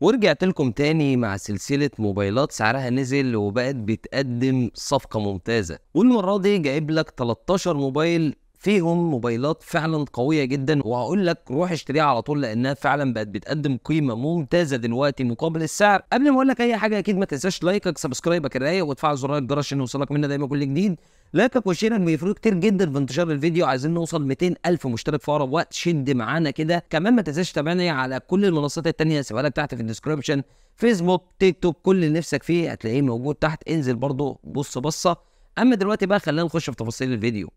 ورجعت لكم تاني مع سلسلة موبايلات سعرها نزل وبقت بتقدم صفقة ممتازة والمرة دي جايب لك 13 موبايل فيهم موبايلات فعلا قويه جدا وهقول لك روح اشتريها على طول لانها فعلا بقت بتقدم قيمه ممتازه دلوقتي مقابل السعر قبل ما اقول لك اي حاجه اكيد ما تنساش لايكك سبسكرايبك الرايق وتفعل زرار الجرس عشان يوصلك منا دايما كل جديد لايكك وشيرك بيفرقوا كتير جدا في انتشار الفيديو عايزين نوصل 200 الف مشترك في اقرب وقت شد معانا كده كمان ما تنساش تتابعني على كل المنصات التانية سواء لك تحت في الديسكربشن فيسبوك تيك توك كل اللي نفسك فيه هتلاقيه موجود تحت انزل برضه بص بصه اما دلوقتي بقى خلينا نخش في تفاصيل الفيديو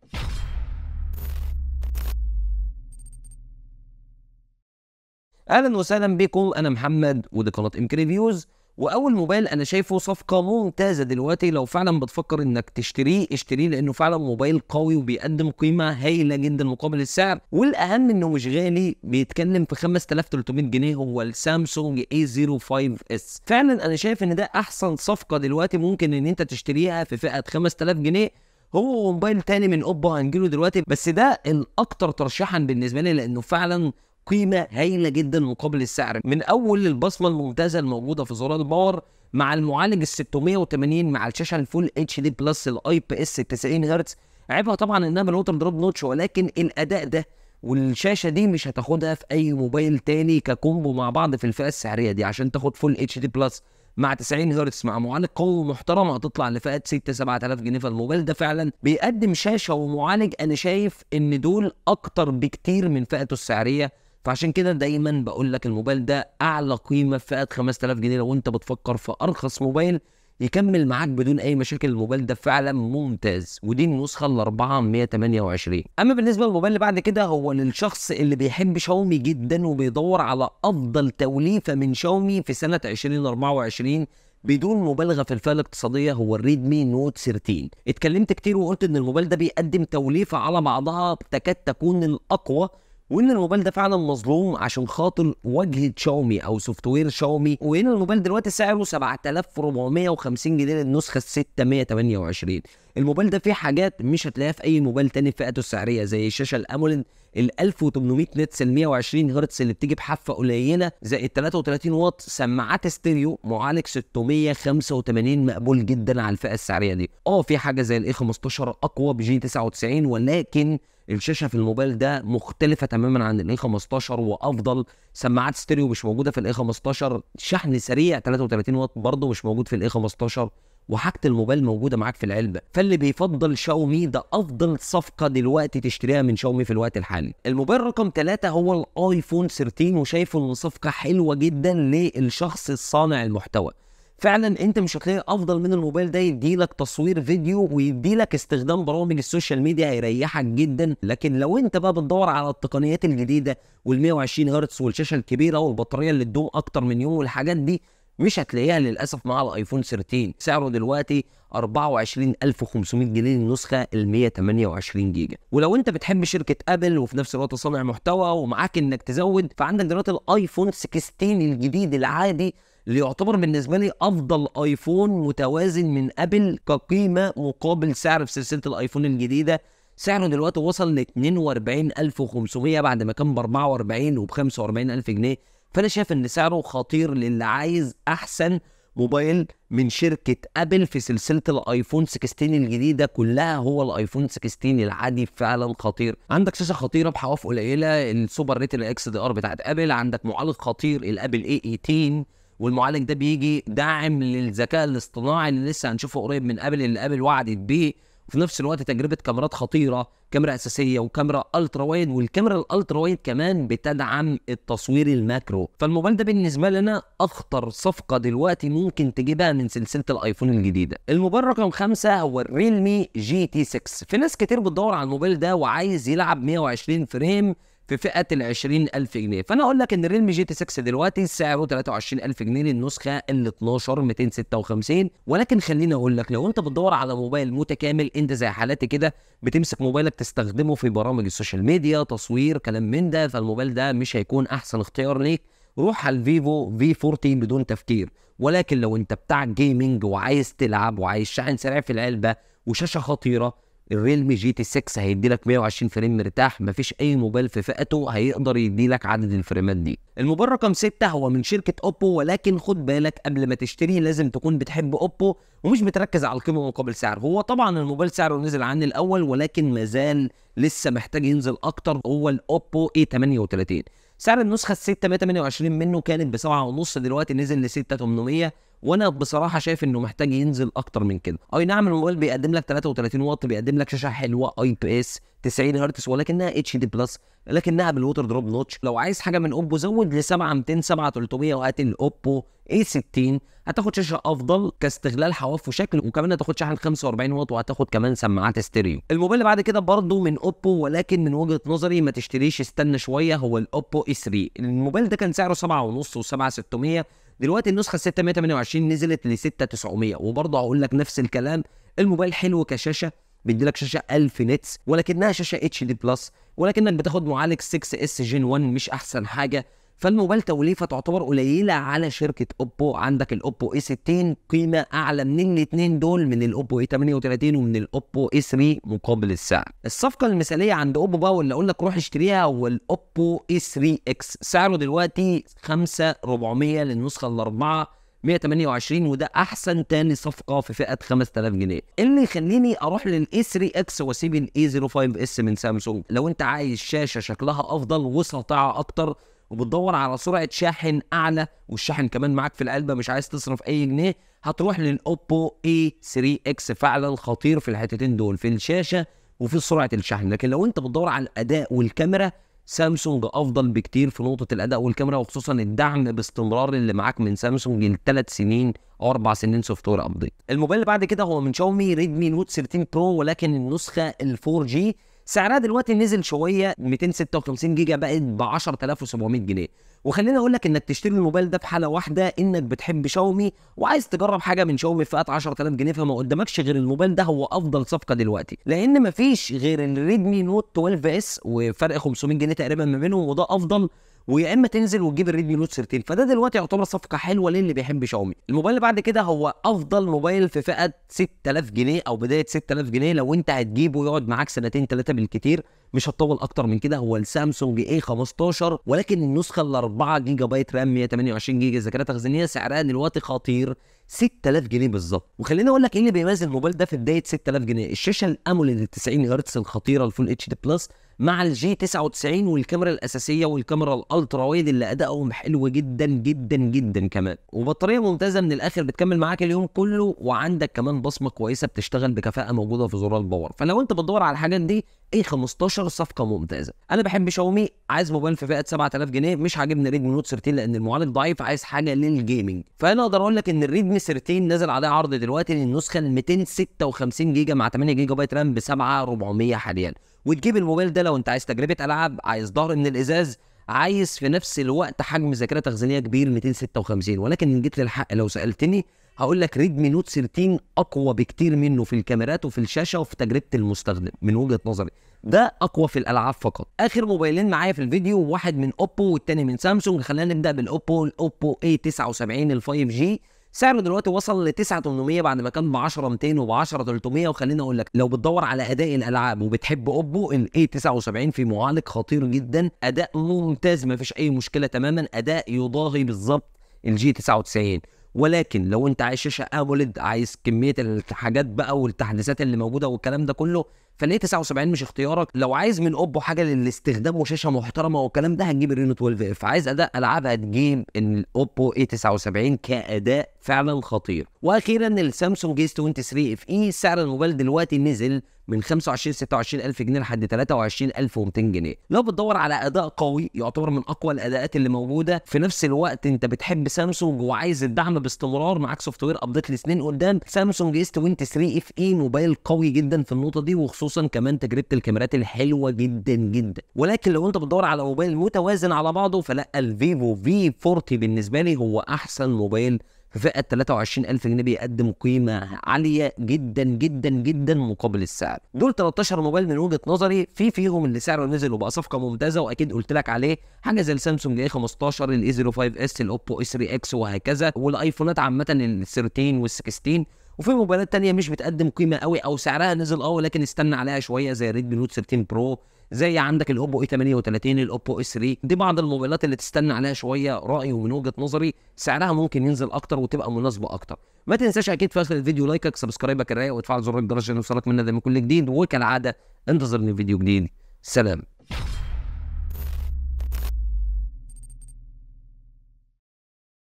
اهلا وسهلا بكم انا محمد ودي قناه ام ريفيوز واول موبايل انا شايفه صفقه ممتازه دلوقتي لو فعلا بتفكر انك تشتريه اشتريه لانه فعلا موبايل قوي وبيقدم قيمه هائله جدا مقابل السعر والاهم انه مش غالي بيتكلم في 5300 جنيه هو السامسونج A05 اس فعلا انا شايف ان ده احسن صفقه دلوقتي ممكن ان انت تشتريها في فئه 5000 جنيه هو موبايل تاني من اوبا هنجيله دلوقتي بس ده الاكتر ترشيحا بالنسبه لي لانه فعلا قيمه هايله جدا مقابل السعر من اول البصمه الممتازه الموجوده في زرار الباور مع المعالج ال 680 مع الشاشه الفول اتش دي بلس الاي بي اس 90 هرتز عيبها طبعا انها بالوتر دروب نوتش ولكن الاداء ده والشاشه دي مش هتاخدها في اي موبايل تاني ككومبو مع بعض في الفئه السعريه دي عشان تاخد فول اتش دي بلس مع 90 هرتز مع معالج قوي ومحترم هتطلع لفئه 6 7000 جنيه فالموبايل ده فعلا بيقدم شاشه ومعالج انا شايف ان دول اكتر بكتير من فئته السعريه فعشان كده دايما بقول لك الموبايل ده اعلى قيمه في فئه 5000 جنيه لو انت بتفكر في ارخص موبايل يكمل معاك بدون اي مشاكل الموبايل ده فعلا ممتاز ودي النسخه ال 428 اما بالنسبه للموبايل اللي بعد كده هو للشخص اللي بيحب شاومي جدا وبيدور على افضل توليفه من شاومي في سنه 2024 بدون مبالغه في الفئه الاقتصاديه هو الريدمي نوت 13 اتكلمت كتير وقلت ان الموبايل ده بيقدم توليفه على بعضها تكاد تكون الاقوى وان الموبايل ده فعلا مظلوم عشان خاطر واجهه شاومي او سوفت وير شاومي وان الموبايل دلوقتي سعره 7450 جنيه للنسخه ال 628 الموبايل ده فيه حاجات مش هتلاقيها في اي موبايل تاني في فئته السعريه زي الشاشه الاموليد ال 1800 نتس ال 120 هرتز اللي بتيجي بحافه قليله زائد 33 واط سماعات ستيريو معالج 685 مقبول جدا على الفئه السعريه دي اه في حاجه زي الاي 15 اقوى بجي 99 ولكن الشاشه في الموبايل ده مختلفه تماما عن الاي 15 وافضل سماعات ستيريو مش موجوده في الاي 15 شحن سريع 33 واط برضه مش موجود في الاي 15 وحاجه الموبايل موجوده معاك في العلبه فاللي بيفضل شاومي ده افضل صفقه دلوقتي تشتريها من شاومي في الوقت الحالي الموبايل رقم 3 هو الايفون 13 وشايفه صفقه حلوه جدا للشخص الصانع المحتوى فعلا انت مش هتلاقي افضل من الموبايل ده يديلك تصوير فيديو ويديلك استخدام برامج السوشيال ميديا هيريحك جدا لكن لو انت بقى بتدور على التقنيات الجديده وال 120 هرتز والشاشه الكبيره والبطاريه اللي تدوم اكتر من يوم والحاجات دي مش هتلاقيها للاسف مع الايفون 13 سعره دلوقتي 24500 جنيه النسخه ال 128 جيجا ولو انت بتحب شركه ابل وفي نفس الوقت صانع محتوى ومعاك انك تزود فعندك دلوقتي الايفون 16 الجديد العادي اللي يعتبر بالنسبه لي افضل ايفون متوازن من ابل كقيمه مقابل سعر في سلسله الايفون الجديده سعره دلوقتي وصل ل 42500 بعد ما كان ب 44 وب 45000 جنيه فانا شايف ان سعره خطير للي عايز احسن موبايل من شركه ابل في سلسله الايفون 16 الجديده كلها هو الايفون 16 العادي فعلا خطير عندك شاشه خطيره بحواف قليله السوبر ريتنا اكس دي ار بتاعت ابل عندك معالج خطير الابل اي 18 والمعالج ده بيجي داعم للذكاء الاصطناعي اللي لسه هنشوفه قريب من ابل اللي ابل وعدت بيه وفي نفس الوقت تجربه كاميرات خطيره كاميرا اساسيه وكاميرا الترا وايد والكاميرا الالترا وايد كمان بتدعم التصوير الماكرو فالموبايل ده بالنسبه لنا اخطر صفقه دلوقتي ممكن تجيبها من سلسله الايفون الجديده الموبايل رقم خمسة هو الريلمي جي تي 6 في ناس كتير بتدور على الموبايل ده وعايز يلعب 120 فريم في فئه ال 20000 جنيه فانا اقول لك ان ريلمي جي تي 6 دلوقتي سعره 23000 جنيه للنسخه ال 12 256 ولكن خليني اقول لك لو انت بتدور على موبايل متكامل انت زي حالاتي كده بتمسك موبايلك تستخدمه في برامج السوشيال ميديا تصوير كلام من ده فالموبايل ده مش هيكون احسن اختيار ليك روح على الفيفو في 14 بدون تفكير ولكن لو انت بتاع جيمنج وعايز تلعب وعايز شحن سريع في العلبه وشاشه خطيره الريلمي جي تي 6 هيدي لك 120 فريم مرتاح مفيش اي موبايل في فئته هيقدر يدي لك عدد الفريمات دي الموبايل رقم 6 هو من شركه اوبو ولكن خد بالك قبل ما تشتريه لازم تكون بتحب اوبو ومش بتركز على القيمه مقابل سعر هو طبعا الموبايل سعره نزل عن الاول ولكن مازال لسه محتاج ينزل اكتر هو الاوبو اي 38 سعر النسخه ال 6 128 منه كانت ب 7.5 دلوقتي نزل ل 6800 وانا بصراحه شايف انه محتاج ينزل اكتر من كده اي نعم الموبايل بيقدم لك 33 واط بيقدم لك شاشه حلوه اي بي اس 90 هرتز ولكنها اتش دي بلس لكنها بالوتر دروب نوتش لو عايز حاجه من اوبو زود ل 700 7300 7 300 وهات الاوبو اي 60 هتاخد شاشه افضل كاستغلال حواف وشكل وكمان هتاخد شاحن 45 واط وهتاخد كمان سماعات ستيريو الموبايل اللي بعد كده برضه من اوبو ولكن من وجهه نظري ما تشتريش استنى شويه هو الاوبو اي 3 الموبايل ده كان سعره 7.5 و 7600 دلوقتي النسخه 628 نزلت ل 6900 وبرضه هقول لك نفس الكلام الموبايل حلو كشاشه بيديلك شاشه 1000 نتس ولكنها شاشه اتش دي بلس ولكنك بتاخد معالج 6 اس جين 1 مش احسن حاجه فالموبايل توليفه تعتبر قليله على شركه اوبو عندك الاوبو اي 60 قيمه اعلى من الاثنين دول من الاوبو اي 38 ومن الاوبو اي 3 مقابل السعر الصفقه المثاليه عند اوبو بقى واللي اقول لك روح اشتريها هو الاوبو اي 3 اكس سعره دلوقتي 5400 للنسخه الاربعه 128 وده احسن تاني صفقه في فئه 5000 جنيه اللي يخليني اروح للاي 3 اكس واسيب الاي 05 اس من سامسونج لو انت عايز شاشه شكلها افضل وسطعه اكتر وبتدور على سرعه شاحن اعلى والشاحن كمان معاك في العلبه مش عايز تصرف اي جنيه هتروح للاوبو اي 3 اكس فعلا خطير في الحتتين دول في الشاشه وفي سرعه الشحن لكن لو انت بتدور على الاداء والكاميرا سامسونج افضل بكتير في نقطه الاداء والكاميرا وخصوصا الدعم باستمرار اللي معاك من سامسونج لثلاث سنين او اربع سنين سوفت وير ابديت الموبايل اللي بعد كده هو من شاومي ريدمي نوت 13 برو ولكن النسخه ال 4 جي سعرها دلوقتي نزل شويه 256 جيجا بقت ب 10700 جنيه وخليني اقول لك انك تشتري الموبايل ده في حاله واحده انك بتحب شاومي وعايز تجرب حاجه من شاومي في فئه 10000 جنيه فما قدامكش غير الموبايل ده هو افضل صفقه دلوقتي لان مفيش غير الريدمي نوت 12 اس وفرق 500 جنيه تقريبا ما بينهم وده افضل ويا اما تنزل وتجيب الريدمي نوت 13 فده دلوقتي يعتبر صفقه حلوه للي بيحب شاومي الموبايل اللي بعد كده هو افضل موبايل في فئه 6000 جنيه او بدايه 6000 جنيه لو انت هتجيبه يقعد معاك سنتين ثلاثه بالكتير مش هتطول اكتر من كده هو السامسونج اي 15 ولكن النسخه ال 4 جيجا بايت رام 128 جيجا ذاكره تخزينيه سعرها دلوقتي خطير 6000 جنيه بالظبط وخليني اقول لك ايه اللي بيميز الموبايل ده في بدايه 6000 جنيه الشاشه الاموليد 90 هرتز الخطيره الفول اتش دي بلس مع الجي 99 والكاميرا الاساسيه والكاميرا الالترا وايد اللي ادائهم حلو جدا جدا جدا كمان وبطاريه ممتازه من الاخر بتكمل معاك اليوم كله وعندك كمان بصمه كويسه بتشتغل بكفاءه موجوده في زرار الباور فلو انت بتدور على الحاجات دي اي 15 صفقه ممتازه انا بحب شاومي عايز موبايل في فئه 7000 جنيه مش عاجبني ريدمي نوت 13 لان المعالج ضعيف عايز حاجه للجيمنج فانا اقدر اقول لك ان الريدمي تايم سيرتين نزل عليه عرض دلوقتي للنسخه ال 256 جيجا مع 8 جيجا بايت رام ب 7400 حاليا وتجيب الموبايل ده لو انت عايز تجربه العاب عايز ظهر من الازاز عايز في نفس الوقت حجم ذاكره تخزينيه كبير 256 ولكن ان جيت للحق لو سالتني هقول لك ريدمي نوت 13 اقوى بكتير منه في الكاميرات وفي الشاشه وفي تجربه المستخدم من وجهه نظري ده اقوى في الالعاب فقط اخر موبايلين معايا في الفيديو واحد من اوبو والتاني من سامسونج خلينا نبدا بالاوبو الاوبو اي 79 ال 5 جي سعره دلوقتي وصل ل 9800 بعد ما كان ب 10 200 وب 10 300 وخليني اقول لك لو بتدور على اداء الالعاب وبتحب اوبو A 79 في معالج خطير جدا اداء ممتاز ما فيش اي مشكله تماما اداء يضاهي بالظبط الجي 99 ولكن لو انت عايز شاشه اموليد عايز كميه الحاجات بقى والتحديثات اللي موجوده والكلام ده كله فالاي 79 مش اختيارك لو عايز من اوبو حاجه للاستخدام وشاشه محترمه والكلام ده هنجيب الرينو 12 اف عايز اداء العاب هتجيب ان الاوبو اي 79 كاداء فعلا خطير واخيرا السامسونج اس 23 اف اي سعر الموبايل دلوقتي نزل من 25 26 الف جنيه لحد 23 الف جنيه لو بتدور على اداء قوي يعتبر من اقوى الاداءات اللي موجوده في نفس الوقت انت بتحب سامسونج وعايز الدعم باستمرار معاك سوفت وير ابديت لسنين قدام سامسونج اس 23 اف اي موبايل قوي جدا في النقطه دي وخصوصا خصوصا كمان تجربه الكاميرات الحلوه جدا جدا ولكن لو انت بتدور على موبايل متوازن على بعضه فلا الفيفو في 40 بالنسبه لي هو احسن موبايل في فئه 23000 جنيه بيقدم قيمه عاليه جدا جدا جدا مقابل السعر دول 13 موبايل من وجهه نظري في فيهم اللي سعره نزل وبقى صفقه ممتازه واكيد قلت لك عليه حاجه زي السامسونج اي 15 الاي 05 اس الاوبو اس 3 اكس وهكذا والايفونات عامه ال 13 وال 16 وفي موبايلات تانية مش بتقدم قيمه قوي او سعرها نزل اه ولكن استنى عليها شويه زي ريدمي نوت 13 برو زي عندك الاوبو اي 38 الاوبو اس 3 دي بعض الموبايلات اللي تستنى عليها شويه رايي ومن وجهه نظري سعرها ممكن ينزل اكتر وتبقى مناسبه اكتر ما تنساش اكيد في اخر الفيديو لايكك سبسكرايبك الرايق وتفعل زر الجرس عشان يوصلك منا دايما كل جديد وكالعاده انتظرني في فيديو جديد سلام